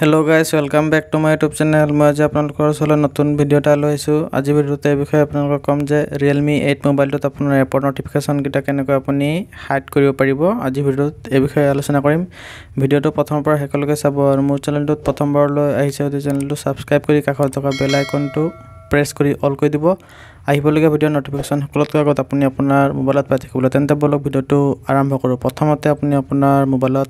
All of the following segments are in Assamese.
hello' guys welcome back to my YouTube channel মই আজি আপোনালোকৰ ওচৰলৈ নতুন ভিডিঅ' এটা লৈ আহিছোঁ আজিৰ ভিডিঅ'টোৰ বিষয়ে আপোনালোকক ক'ম যে ৰিয়েলমি এইট মোবাইলটোত আপোনাৰ এপৰ নটিফিকেশ্যনকেইটা কেনেকৈ আপুনি হাইড কৰিব পাৰিব আজি ভিডিঅ'টোত এই বিষয়ে আলোচনা কৰিম ভিডিঅ'টো প্ৰথমৰ পৰা শেষলৈকে চাব আৰু মোৰ চেনেলটোত প্ৰথমবাৰলৈ আহিছে চেনেলটো ছাবস্ক্ৰাইব কৰি কাষত থকা বেল আইকনটো প্ৰেছ কৰি অল কৰি দিব আহিবলগীয়া ভিডিঅ' নটিফিকেশ্যন সকলোতকৈ আগত আপুনি আপোনাৰ মোবাইলত পাই থাকিবলৈ তেন্তে বলক ভিডিঅ'টো আৰম্ভ কৰোঁ প্ৰথমতে আপুনি আপোনাৰ মোবাইলত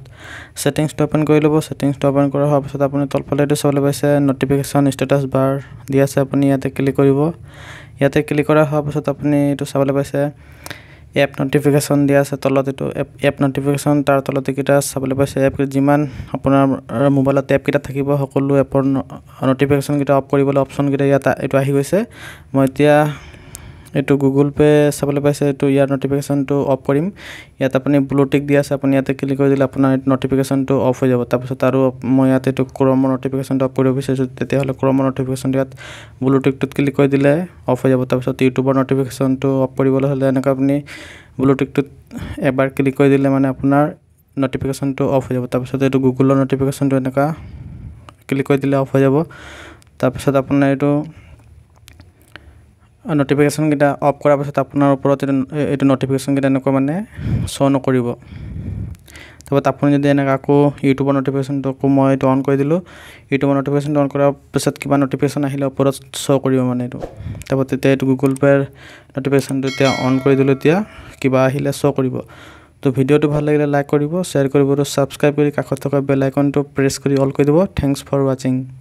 ছেটিংছটো অ'পেন কৰি ল'ব ছেটিংছটো অ'পেন কৰা হোৱাৰ পাছত আপুনি তলফালে এইটো চাবলৈ পাইছে নটিফিকেশ্যন ষ্টেটাছ বাৰ দি আছে আপুনি ইয়াতে ক্লিক কৰিব ইয়াতে ক্লিক কৰা হোৱাৰ পাছত আপুনি এইটো চাবলৈ পাইছে এপ নটিফিকেশ্যন দিয়া আছে তলত এইটো এপ এপ নটিফিকেশ্যন তাৰ তলত এইকেইটা চাবলৈ পাইছে এপ যিমান আপোনাৰ মোবাইলত এপকেইটা থাকিব সকলো এপৰ নটিফিকেশ্যনকেইটা অফ কৰিবলৈ অপশ্যনকেইটা ইয়াত এইটো আহি গৈছে মই এতিয়া এইটো গুগল পে' চাবলৈ পাইছে এইটো ইয়াৰ ন'টিফিকেশ্যনটো অফ কৰিম ইয়াত আপুনি ব্লুটিক দি আছে আপুনি ইয়াতে ক্লিক কৰি দিলে আপোনাৰ ন'টিফিকেশ্যনটো অফ হৈ যাব তাৰপিছত আৰু মই ইয়াতে এইটো ক্ৰমৰ ন'টিফিকেশ্যনটো অফ কৰিব বিচাৰিছোঁ তেতিয়াহ'লে ক্ৰমৰ ন'টিফিকেশ্যনটো ইয়াত ব্লুটিকটোত ক্লিক কৰি দিলে অফ হৈ যাব তাৰপিছত ইউটিউবৰ ন'টিফিকেশ্যনটো অফ কৰিবলৈ হ'লে এনেকৈ আপুনি ব্লুটিকটোত এবাৰ ক্লিক কৰি দিলে মানে আপোনাৰ ন'টিফিকেশ্যনটো অফ হৈ যাব তাৰপিছত এইটো গুগলৰ ন'টিফিকেশ্যনটো এনেকুৱা ক্লিক কৰি দিলে অফ হৈ যাব তাৰপিছত আপোনাৰ এইটো নটিফিকেশ্যনকেইটা অফ কৰাৰ পিছত আপোনাৰ ওপৰত এইটো এইটো নটিফিকেশ্যনকেইটা এনেকুৱা মানে শ্ব' নকৰিব তাৰপিছত আপুনি যদি এনেকৈ আকৌ ইউটিউবৰ নটিফিকেশ্যনটো নটিফিকেশ্যনটোকো মই এইটো অন কৰি দিলোঁ ইউটিউবৰ নটিফিকেশ্যনটো অন কৰাৰ পিছত কিবা নটিফিকেশ্যন আহিলে ওপৰত শ্ব' কৰিব মানে এইটো তাৰপৰা তেতিয়া এইটো গুগল পে'ৰ নটিফিকেশ্যনটো এতিয়া অন কৰি দিলোঁ এতিয়া কিবা আহিলে শ্ব' কৰিব তো ভিডিঅ'টো ভাল লাগিলে লাইক কৰিব শ্বেয়াৰ কৰিব আৰু ছাবস্ক্ৰাইব কৰি কাষত থকা বেল আইকনটো প্ৰেছ কৰি অল কৰি দিব থেংকছ ফৰ ৱাচিং